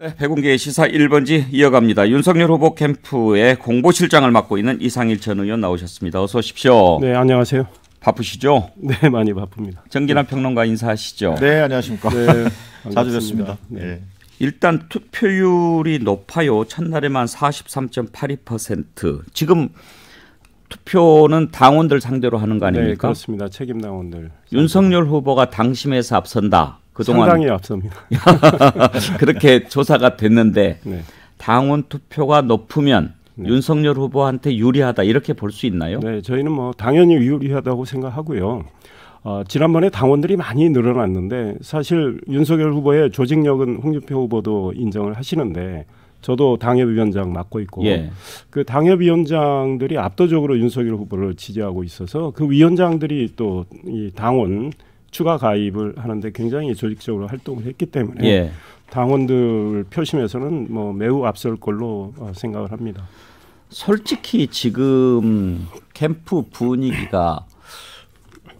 네, 백운계의 시사 1번지 이어갑니다. 윤석열 후보 캠프의 공보실장을 맡고 있는 이상일 전 의원 나오셨습니다. 어서 오십시오. 네, 안녕하세요. 바쁘시죠? 네, 많이 바쁩니다. 정기남 네. 평론가 인사하시죠. 네, 안녕하십니까. 네, 네 자주 뵙습니다. 네. 네. 일단 투표율이 높아요. 첫날에만 43.82%. 지금 투표는 당원들 상대로 하는 거 아닙니까? 네, 그렇습니다. 책임 당원들. 윤석열 후보가 당심에서 앞선다. 그동안 상당히 앞섭니다. 그렇게 조사가 됐는데 네. 당원 투표가 높으면 네. 윤석열 후보한테 유리하다 이렇게 볼 수 있나요? 네, 저희는 뭐 당연히 유리하다고 생각하고요. 어, 지난번에 당원들이 많이 늘어났는데 사실 윤석열 후보의 조직력은 홍준표 후보도 인정을 하시는데 저도 당협위원장 맡고 있고 예. 그 당협위원장들이 압도적으로 윤석열 후보를 지지하고 있어서 그 위원장들이 또 이 당원 추가 가입을 하는데 굉장히 조직적으로 활동을 했기 때문에 예. 당원들 표심에서는 뭐 매우 앞설 걸로 어, 생각을 합니다. 솔직히 지금 캠프 분위기가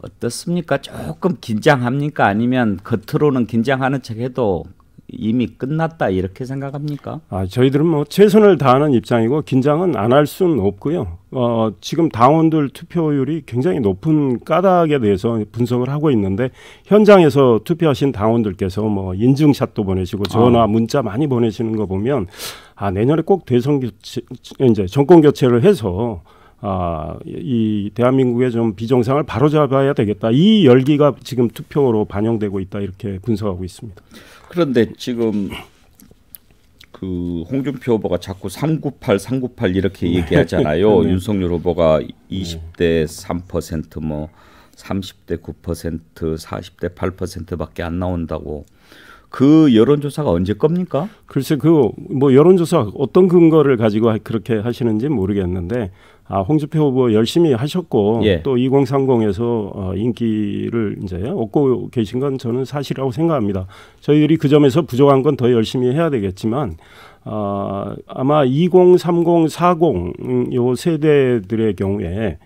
어떻습니까? 조금 긴장합니까? 아니면 겉으로는 긴장하는 척해도 이미 끝났다 이렇게 생각합니까? 아 저희들은 뭐 최선을 다하는 입장이고 긴장은 안 할 수는 없고요. 어, 지금 당원들 투표율이 굉장히 높은 까닭에 대해서 분석을 하고 있는데 현장에서 투표하신 당원들께서 뭐 인증샷도 보내시고 전화 아. 문자 많이 보내시는 거 보면 아 내년에 꼭 대선 교체 이제 정권 교체를 해서 아, 이 대한민국의 좀 비정상을 바로잡아야 되겠다. 이 열기가 지금 투표로 반영되고 있다 이렇게 분석하고 있습니다. 그런데 지금 그 홍준표 후보가 자꾸 398, 398 이렇게 네. 얘기하잖아요. 네. 윤석열 후보가 20대 3%뭐 30대 9%, 40대 8%밖에 안 나온다고. 그 여론조사가 언제 겁니까? 글쎄 그 뭐 여론조사 어떤 근거를 가지고 그렇게 하시는지 모르겠는데 아 홍준표 후보 열심히 하셨고 예. 또 2030에서 어, 인기를 이제 얻고 계신 건 저는 사실이라고 생각합니다. 저희들이 그 점에서 부족한 건 더 열심히 해야 되겠지만 아, 아마 2030, 40 요 세대들의 경우에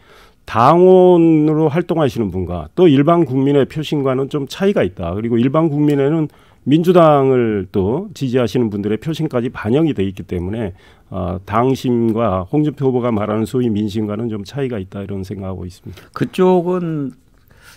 당원으로 활동하시는 분과 또 일반 국민의 표심과는 좀 차이가 있다. 그리고 일반 국민에는 민주당을 또 지지하시는 분들의 표심까지 반영이 돼 있기 때문에 어, 당심과 홍준표 후보가 말하는 소위 민심과는 좀 차이가 있다 이런 생각하고 있습니다. 그쪽은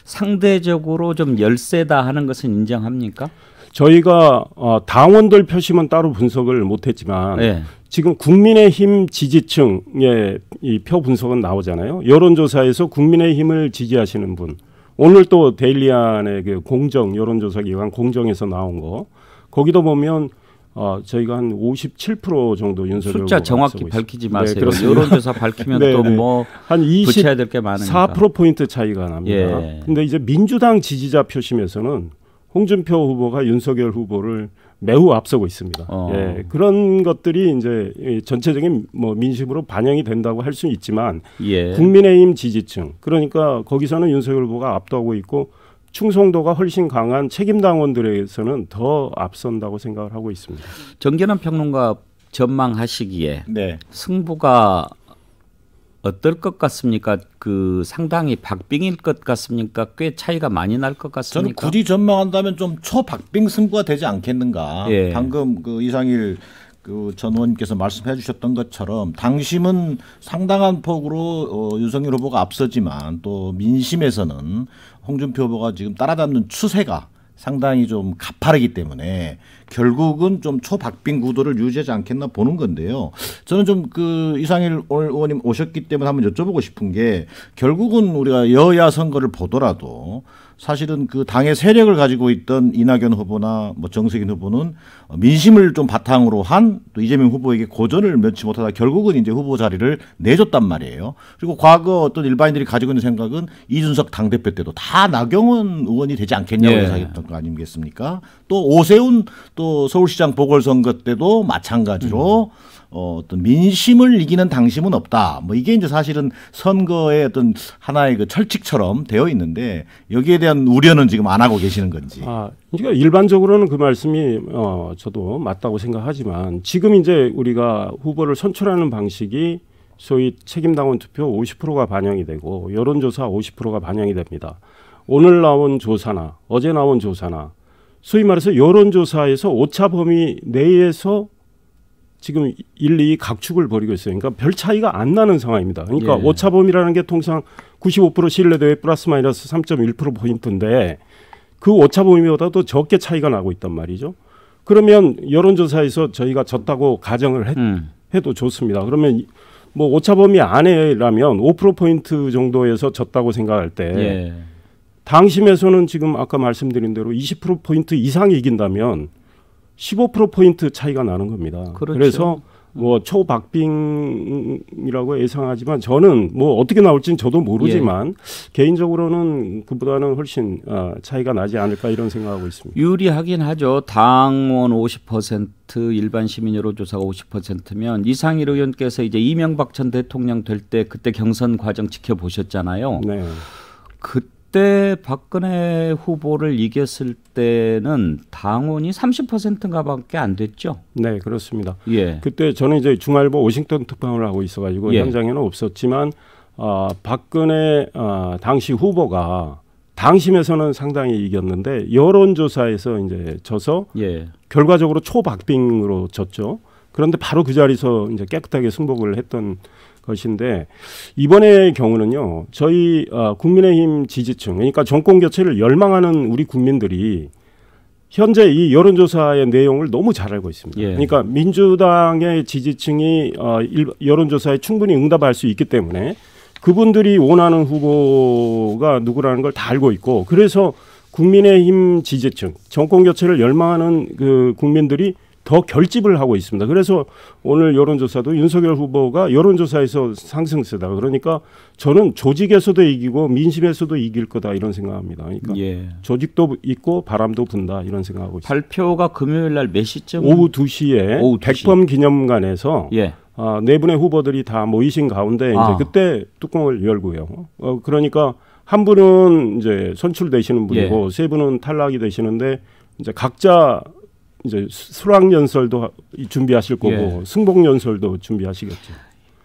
상대적으로 좀 열세다 하는 것은 인정합니까? 저희가 어, 당원들 표심은 따로 분석을 못했지만 네. 지금 국민의힘 지지층의 이표 분석은 나오잖아요. 여론조사에서 국민의힘을 지지하시는 분, 오늘 또 데일리안의 그 공정 여론조사 기관 공정에서 나온 거 거기도 보면 어, 저희가 한 57% 정도 윤석열 숫자 정확히 밝히지 네, 마세요. 네, 여론조사 밝히면 네, 또 뭐 한 24% 포인트 차이가 납니다. 예. 근데 이제 민주당 지지자 표심에서는 홍준표 후보가 윤석열 후보를 매우 앞서고 있습니다. 어. 예, 그런 것들이 이제 전체적인 뭐 민심으로 반영이 된다고 할 수 있지만 예. 국민의힘 지지층 그러니까 거기서는 윤석열 후보가 압도하고 있고 충성도가 훨씬 강한 책임 당원들에서는 더 앞선다고 생각을 하고 있습니다. 정견한 평론가 전망하시기에 네. 승부가 어떨 것 같습니까? 그 상당히 박빙일 것 같습니까? 꽤 차이가 많이 날 것 같습니까? 저는 굳이 전망한다면 좀 초박빙 승부가 되지 않겠는가. 예. 방금 그 이상일 그전 의원님께서 말씀해 주셨던 것처럼 당심은 상당한 폭으로 어, 윤석열 후보가 앞서지만 또 민심에서는 홍준표 후보가 지금 따라잡는 추세가 상당히 좀 가파르기 때문에 결국은 좀 초박빙 구도를 유지하지 않겠나 보는 건데요. 저는 좀 그 이상일 의원님 오셨기 때문에 한번 여쭤보고 싶은 게 결국은 우리가 여야 선거를 보더라도 사실은 그 당의 세력을 가지고 있던 이낙연 후보나 뭐 정세균 후보는 민심을 좀 바탕으로 한 또 이재명 후보에게 고전을 면치 못하다 결국은 이제 후보 자리를 내줬단 말이에요. 그리고 과거 어떤 일반인들이 가지고 있는 생각은 이준석 당대표 때도 다 나경원 의원이 되지 않겠냐고 생각했던거아닙겠습니까또 예. 오세훈 또 서울시장 보궐선거 때도 마찬가지로 음. 어, 어떤 민심을 이기는 당심은 없다. 뭐 이게 이제 사실은 선거의 어떤 하나의 그 철칙처럼 되어 있는데 여기에 대한 그러 우려는 지금 안 하고 계시는 건지. 아, 그러니까 일반적으로는 그 말씀이 어, 저도 맞다고 생각하지만 지금 이제 우리가 후보를 선출하는 방식이 소위 책임당원 투표 50%가 반영이 되고 여론조사 50%가 반영이 됩니다. 오늘 나온 조사나 어제 나온 조사나 소위 말해서 여론조사에서 오차 범위 내에서 지금 1, 2 각축을 벌이고 있어요. 그러니까 별 차이가 안 나는 상황입니다. 그러니까 예. 오차범위라는 게 통상 95% 신뢰도에 플러스 마이너스 3.1% 포인트인데 그 오차범위보다 도 적게 차이가 나고 있단 말이죠. 그러면 여론조사에서 저희가 졌다고 가정을 했, 음. 해도 좋습니다. 그러면 뭐 오차범위 안에라면 5% 포인트 정도에서 졌다고 생각할 때 예. 당심에서는 지금 아까 말씀드린 대로 20% 포인트 이상이 이긴다면 15% 포인트 차이가 나는 겁니다. 그렇죠. 그래서 뭐 음. 초박빙이라고 예상하지만 저는 뭐 어떻게 나올지는 저도 모르지만 예. 개인적으로는 그보다는 훨씬 어, 차이가 나지 않을까 이런 생각하고 있습니다. 유리하긴 하죠. 당원 50% 일반 시민 여론조사가 50%면 이상일 의원께서 이제 이명박 전 대통령 될 때 그때 경선 과정 지켜보셨잖아요. 네. 그 그때 박근혜 후보를 이겼을 때는 당원이 30%인가밖에 안 됐죠. 네, 그렇습니다. 예. 그때 저는 이제 중알보 워싱턴 특파원을 하고 있어가지고 예. 현장에는 없었지만 어, 박근혜 어, 당시 후보가 당심에서는 상당히 이겼는데 여론조사에서 이제 져서 예. 결과적으로 초박빙으로 졌죠. 그런데 바로 그 자리에서 이제 깨끗하게 승복을 했던 것인데 이번의 경우는요. 저희 어, 국민의힘 지지층 그러니까 정권 교체를 열망하는 우리 국민들이 현재 이 여론조사의 내용을 너무 잘 알고 있습니다. 예. 그러니까 민주당의 지지층이 어, 일, 여론조사에 충분히 응답할 수 있기 때문에 그분들이 원하는 후보가 누구라는 걸 다 알고 있고 그래서 국민의힘 지지층 정권 교체를 열망하는 그 국민들이 더 결집을 하고 있습니다. 그래서 오늘 여론조사도 윤석열 후보가 여론조사에서 상승세다. 그러니까 저는 조직에서도 이기고 민심에서도 이길 거다 이런 생각합니다. 그러니까 예. 조직도 있고 바람도 분다 이런 생각하고 있습니다. 발표가 금요일 날 몇 시쯤? 오후 2시에 오후 2시. 백범 기념관에서 예. 아, 네 분의 후보들이 다 모이신 가운데 이제 아. 그때 뚜껑을 열고요. 어, 그러니까 한 분은 이제 선출되시는 분이고 예. 세 분은 탈락이 되시는데 이제 각자 이제 수락 연설도 준비하실 거고 예. 승복 연설도 준비하시겠죠.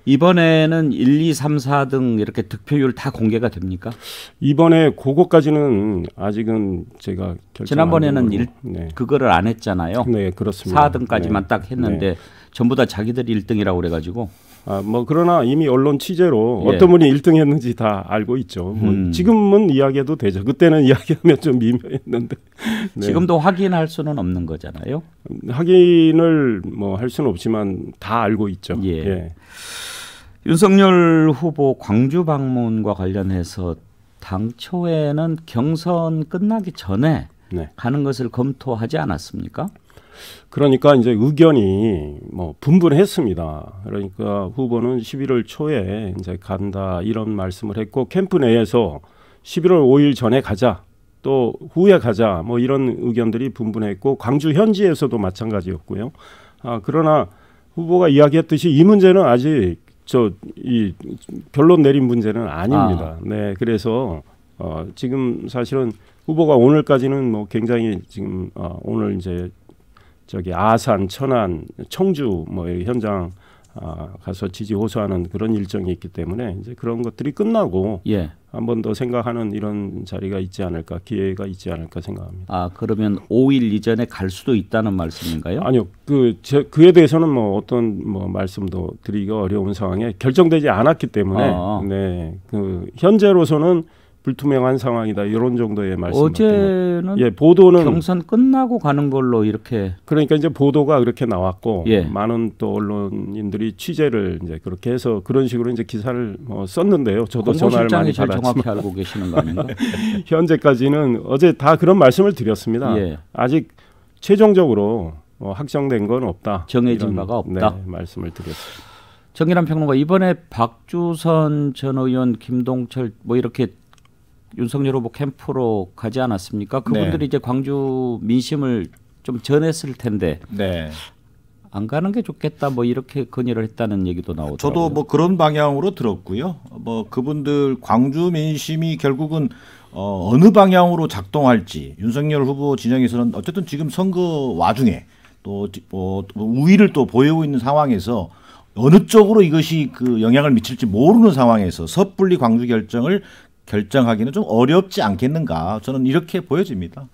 이번에는 1, 2, 3, 4등 이렇게 득표율 다 공개가 됩니까? 이번에 그거까지는 아직은 제가 지난번에는 일, 네. 그거를 안 했잖아요. 네, 그렇습니다. 4등까지만 네. 딱 했는데 네. 전부 다 자기들 1등이라고 그래 가지고 아, 뭐 그러나 이미 언론 취재로 예. 어떤 분이 1등 했는지 다 알고 있죠. 뭐 음. 지금은 이야기해도 되죠. 그때는 이야기하면 좀 미묘했는데. 네. 지금도 확인할 수는 없는 거잖아요. 확인을 뭐 할 수는 없지만 다 알고 있죠. 예. 예. 윤석열 후보 광주 방문과 관련해서 당초에는 경선 끝나기 전에 네. 가는 것을 검토하지 않았습니까? 그러니까 이제 의견이 뭐 분분했습니다. 그러니까 후보는 11월 초에 이제 간다 이런 말씀을 했고 캠프 내에서 11월 5일 전에 가자 또 후에 가자 뭐 이런 의견들이 분분했고 광주 현지에서도 마찬가지였고요. 아 그러나 후보가 이야기했듯이 이 문제는 아직 저 이 결론 내린 문제는 아닙니다. 아. 네 그래서 어 지금 사실은 후보가 오늘까지는 뭐 굉장히 지금 어, 오늘 이제 저기 아산, 천안, 청주 뭐 현장 아, 가서 지지 호소하는 그런 일정이 있기 때문에 이제 그런 것들이 끝나고 예. 한번 더 생각하는 이런 자리가 있지 않을까 기회가 있지 않을까 생각합니다. 아 그러면 5일 이전에 갈 수도 있다는 말씀인가요? 아니요, 그 제, 그에 대해서는 뭐 어떤 뭐 말씀도 드리기 어려운 상황에 결정되지 않았기 때문에 아. 네그 현재로서는 불투명한 상황이다 이런 정도의 말씀. 어제예 보도는 경선 끝나고 가는 걸로 이렇게. 그러니까 이제 보도가 그렇게 나왔고 예. 많은 또 언론인들이 취재를 이제 그렇게 해서 그런 식으로 이제 기사를 뭐 썼는데요. 저도 전화를 많이 받았지만 정확히 알고 계시는 거 아닌가? 현재까지는 어제 다 그런 말씀을 드렸습니다. 예. 아직 최종적으로 뭐 확정된 건 없다. 정해진 이런, 바가 없다. 네, 말씀을 드렸습니다. 정일환 평론가 이번에 박주선 전 의원 김동철 뭐 이렇게 윤석열 후보 캠프로 가지 않았습니까? 그분들이 네. 이제 광주 민심을 좀 전했을 텐데 네. 안 가는 게 좋겠다 뭐 이렇게 건의를 했다는 얘기도 나오더고 저도 뭐 그런 방향으로 들었고요. 뭐 그분들 광주 민심이 결국은 어, 어느 방향으로 작동할지 윤석열 후보 진영에서는 어쨌든 지금 선거 와중에 또 뭐, 뭐, 우위를 또 보이고 있는 상황에서 어느 쪽으로 이것이 그 영향을 미칠지 모르는 상황에서 섣불리 광주 결정을 결정하기는 좀 어렵지 않겠는가 저는 이렇게 보여집니다.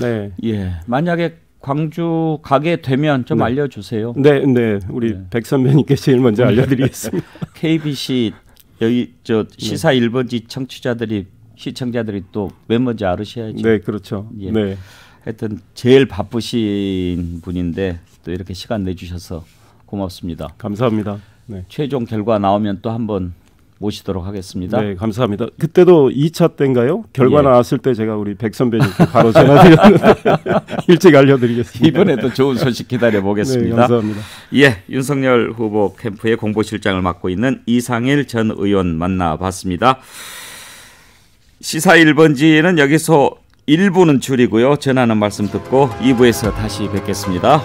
네. 예. 만약에 광주 가게 되면 좀 네. 알려주세요. 네, 네. 우리 네. 백 선배님께 제일 먼저 네. 알려드리겠습니다. KBC 여기 저 네. 시사 네. 1번지 청취자들이 시청자들이 또왜 먼저 알으셔야죠. 네, 그렇죠. 예. 네. 하여튼 제일 바쁘신 분인데 또 이렇게 시간 내주셔서 고맙습니다. 감사합니다. 네. 최종 결과 나오면 또 한번 모시도록 하겠습니다. 네, 감사합니다. 그때도 2차 때인가요? 결과 예. 나왔을 때 제가 우리 백 선배님께 바로 전화드렸는데 일찍 알려드리겠습니다. 이번에도 좋은 소식 기다려 보겠습니다. 네, 감사합니다. 예, 윤석열 후보 캠프의 공보실장을 맡고 있는 이상일 전 의원 만나봤습니다. 시사 1번지는 여기서 1부는 줄이고요. 전하는 말씀 듣고 2부에서 다시 뵙겠습니다.